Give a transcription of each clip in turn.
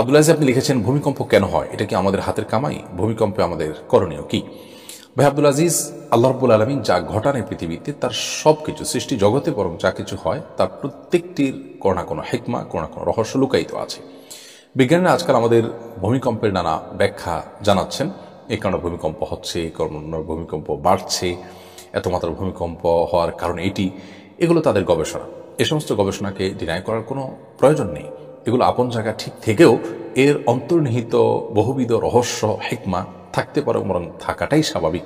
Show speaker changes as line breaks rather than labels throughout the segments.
আব্দুল্লাহ আপনি লিখেছেন ভূমিকম্প কেন হয় এটা কি আমাদের হাতের কামাই ভূমিকম্পে আমাদের করণীয় কি ভাই আব্দুল আজিজ আল্লাহ রব্বুল আলমিন যা ঘটানে পৃথিবীতে তার সব কিছু সৃষ্টি জগতে বরং যা কিছু হয় তার প্রত্যেকটির কোনো না কোনো হেকমা কোনো না কোনো রহস্য লুকায়িত আছে বিজ্ঞানীরা আজকাল আমাদের ভূমিকম্পের নানা ব্যাখ্যা জানাচ্ছেন এ কারণে ভূমিকম্প হচ্ছে করোনার ভূমিকম্প বাড়ছে এত মাত্রার ভূমিকম্প হওয়ার কারণ এটি এগুলো তাদের গবেষণা এ সমস্ত গবেষণাকে ডিনাই করার কোনো প্রয়োজন নেই এগুলো আপন জায়গা ঠিক থেকেও এর অন্তর্নিহিত বহুবিধ রহস্য হেকমা থাকতে পারে বরং থাকাটাই স্বাভাবিক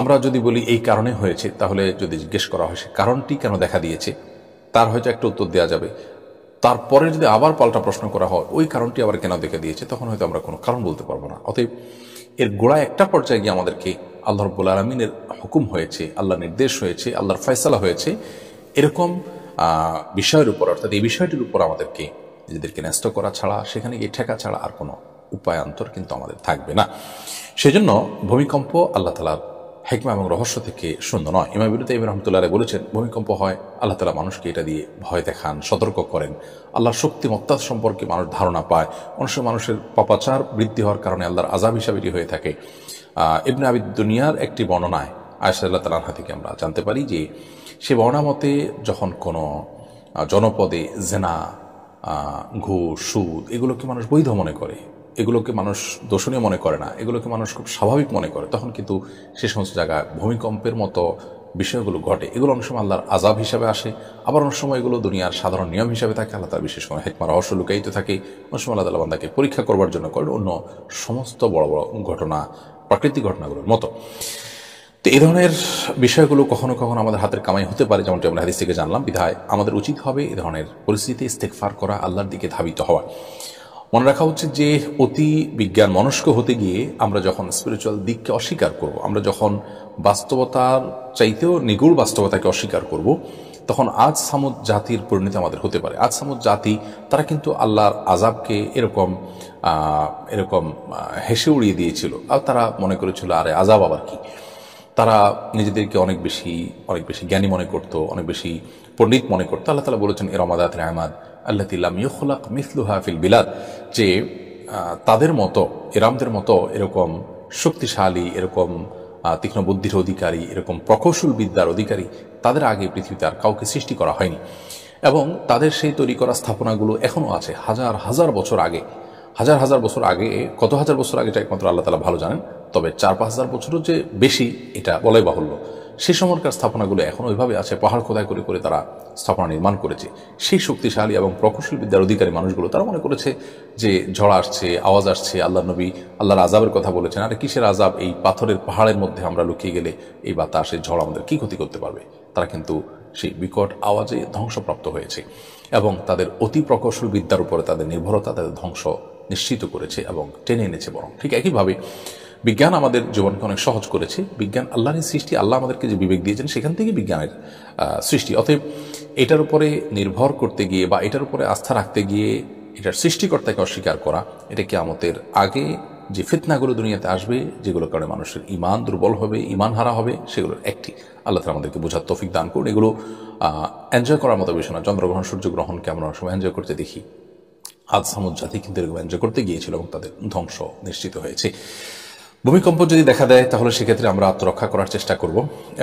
আমরা যদি বলি এই কারণে হয়েছে তাহলে যদি জিজ্ঞেস করা হয় সে কারণটি কেন দেখা দিয়েছে তার হয়তো একটা উত্তর দেওয়া যাবে তারপরে যদি আবার পাল্টা প্রশ্ন করা হয় ওই কারণটি আবার কেন দেখা দিয়েছে তখন হয়তো আমরা কোনো কারণ বলতে পারবো না অতএব এর গোড়া একটা পর্যায়ে গিয়ে আমাদেরকে আল্লাহ রব্বুল আলমিনের হুকুম হয়েছে আল্লাহ নির্দেশ হয়েছে আল্লাহর ফয়সালা হয়েছে এরকম বিষয়ের উপর অর্থাৎ এই বিষয়টির উপর আমাদেরকে নিজেদেরকে ন্যস্ত করা ছাড়া সেখানে গিয়ে ঠেকা ছাড়া আর কোনো উপায়ান্তর কিন্তু আমাদের থাকবে না সেজন্য ভূমিকম্প আল্লাহ তালার হেকমা এবং রহস্য থেকে শূন্য নয় ইমা বিরুদ্ধে ইবিন রহমতুল্লাহ বলেছেন ভূমিকম্প হয় আল্লাহ তালা মানুষকে এটা দিয়ে ভয় দেখান সতর্ক করেন আল্লাহর শক্তি শক্তিমত্তা সম্পর্কে মানুষ ধারণা পায় অনেক মানুষের পাপাচার বৃদ্ধি হওয়ার কারণে আল্লাহর আজাব হিসাবে এটি হয়ে থাকে ইবনে আবিদ দুনিয়ার একটি বর্ণনায় আয়সা আল্লাহ তালাহা থেকে আমরা জানতে পারি যে সে বর্ণামতে যখন কোনো জনপদে জেনা ঘুষ সুদ এগুলোকে মানুষ বৈধ মনে করে এগুলোকে মানুষ দোষণীয় মনে করে না এগুলোকে মানুষ খুব স্বাভাবিক মনে করে তখন কিন্তু সে সমস্ত জায়গায় ভূমিকম্পের মতো বিষয়গুলো ঘটে এগুলো অনেক সময় আল্লাহর আজাব হিসাবে আসে আবার অনেক সময় এগুলো দুনিয়ার সাধারণ নিয়ম হিসাবে থাকে আল্লাহ তার বিশেষ সময় হেকমা রহস্য লুকায়িত থাকে অনেক সময় আল্লাহ বান্দাকে পরীক্ষা করবার জন্য করে অন্য সমস্ত বড় বড় ঘটনা প্রাকৃতিক ঘটনাগুলোর মতো তো এই ধরনের বিষয়গুলো কখনো কখনো আমাদের হাতের কামাই হতে পারে যেমনটি আমরা হাদিস থেকে জানলাম বিধায় আমাদের উচিত হবে এ ধরনের পরিস্থিতিতে ইস্তেকফার করা আল্লাহর দিকে ধাবিত হওয়া মনে রাখা উচিত যে অতি বিজ্ঞান মনস্ক হতে গিয়ে আমরা যখন স্পিরিচুয়াল দিককে অস্বীকার করব। আমরা যখন বাস্তবতার চাইতেও নিগুড় বাস্তবতাকে অস্বীকার করব। তখন আজ সামুদ জাতির পরিণতি আমাদের হতে পারে আজ সামুদ জাতি তারা কিন্তু আল্লাহর আজাবকে এরকম এরকম হেসে উড়িয়ে দিয়েছিল আর তারা মনে করেছিল আরে আজাব আবার কি তারা নিজেদেরকে অনেক বেশি অনেক বেশি জ্ঞানী মনে করতো অনেক বেশি পণ্ডিত মনে করতো আল্লাহ তালা বলেছেন এরমাদাত রহমাদ আল্লাহ তিল্লাম ইয়ুখলাক মিসলু হাফিল বিলাদ যে তাদের মতো এরামদের মতো এরকম শক্তিশালী এরকম তীক্ষ্ণ বুদ্ধির অধিকারী এরকম প্রকৌশল বিদ্যার অধিকারী তাদের আগে পৃথিবীতে আর কাউকে সৃষ্টি করা হয়নি এবং তাদের সেই তৈরি করা স্থাপনাগুলো এখনও আছে হাজার হাজার বছর আগে হাজার হাজার বছর আগে কত হাজার বছর আগে এটা একমাত্র আল্লাহ তালা ভালো জানেন তবে চার পাঁচ হাজার বছরও যে বেশি এটা বলাই বাহুল্য সে সময়কার স্থাপনাগুলো এখন ওইভাবে আছে পাহাড় খোদাই করে করে তারা স্থাপনা নির্মাণ করেছে সেই শক্তিশালী এবং প্রকৌশল বিদ্যার অধিকারী মানুষগুলো তারা মনে করেছে যে ঝড় আসছে আওয়াজ আসছে আল্লাহ নবী আল্লাহর আজাবের কথা বলেছেন আর কিসের আজাব এই পাথরের পাহাড়ের মধ্যে আমরা লুকিয়ে গেলে এই বাতাসে ঝড় আমাদের কী ক্ষতি করতে পারবে তারা কিন্তু সেই বিকট আওয়াজে ধ্বংসপ্রাপ্ত হয়েছে এবং তাদের অতি প্রকৌশল বিদ্যার উপরে তাদের নির্ভরতা তাদের ধ্বংস নিশ্চিত করেছে এবং টেনে এনেছে বরং ঠিক একইভাবে বিজ্ঞান আমাদের জীবনকে অনেক সহজ করেছে বিজ্ঞান আল্লাহর সৃষ্টি আল্লাহ আমাদেরকে যে বিবেক দিয়েছেন সেখান থেকে বিজ্ঞানের সৃষ্টি অতএব এটার উপরে নির্ভর করতে গিয়ে বা এটার উপরে আস্থা রাখতে গিয়ে এটার সৃষ্টিকর্তাকে অস্বীকার করা এটা কি আমাদের আগে যে ফিতনাগুলো দুনিয়াতে আসবে যেগুলোর কারণে মানুষের ইমান দুর্বল হবে ইমান হারা হবে সেগুলোর একটি আল্লাহ আমাদেরকে বোঝার তফিক দান করুন এগুলো এনজয় করার মতো বিষয় না চন্দ্রগ্রহণ সূর্যগ্রহণকে আমরা অনেক সময় এনজয় করতে দেখি আজ জাতি কিন্তু এরকম এনজয় করতে গিয়েছিল এবং তাদের ধ্বংস নিশ্চিত হয়েছে ভূমিকম্প যদি দেখা দেয় তাহলে সেক্ষেত্রে আমরা আত্মরক্ষা করার চেষ্টা করব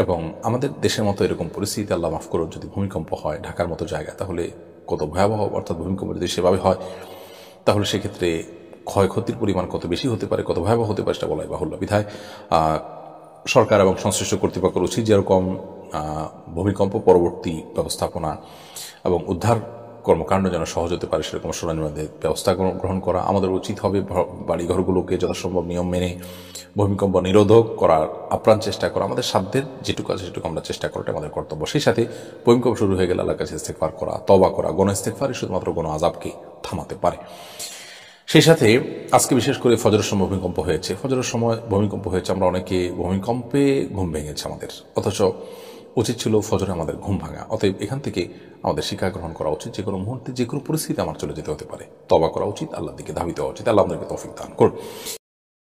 এবং আমাদের দেশের মতো এরকম পরিস্থিতি আল্লাহ মাফ করুন যদি ভূমিকম্প হয় ঢাকার মতো জায়গা তাহলে কত ভয়াবহ অর্থাৎ ভূমিকম্প যদি সেভাবে হয় তাহলে সেক্ষেত্রে ক্ষয়ক্ষতির পরিমাণ কত বেশি হতে পারে কত ভয়াবহ হতে পারে সেটা বলাই বাহুল্য বিধায় সরকার এবং সংশ্লিষ্ট কর্তৃপক্ষের উচিত যেরকম ভূমিকম্প পরবর্তী ব্যবস্থাপনা এবং উদ্ধার কর্মকাণ্ড যেন সহজ হতে পারে সেরকম সরঞ্জামের ব্যবস্থা গ্রহণ করা আমাদের উচিত হবে বাড়িঘরগুলোকে যথাসম্ভব নিয়ম মেনে ভূমিকম্প নিরোধক করার আপ্রাণ চেষ্টা করা আমাদের সাধ্যের যেটুকু আছে সেটুকু আমরা চেষ্টা করাটা আমাদের কর্তব্য সেই সাথে ভূমিকম্প শুরু হয়ে গেলে আল্লাহ কাছে ইস্তেকফার করা তবা করা গণ ইস্তেকফারই শুধুমাত্র গণ আজাবকে থামাতে পারে সেই সাথে আজকে বিশেষ করে ফজরের সময় ভূমিকম্প হয়েছে ফজরের সময় ভূমিকম্প হয়েছে আমরা অনেকে ভূমিকম্পে ঘুম ভেঙেছে আমাদের অথচ উচিত ছিল ফজরে আমাদের ঘুম ভাঙা অতএব এখান থেকে আমাদের শিক্ষা গ্রহণ করা উচিত যে কোনো মুহূর্তে যে কোনো পরিস্থিতি আমার চলে যেতে হতে পারে তবা করা উচিত আল্লাহ দিকে ধাবিত হওয়া উচিত আল্লাহ আমাদেরকে তফিক দান করুন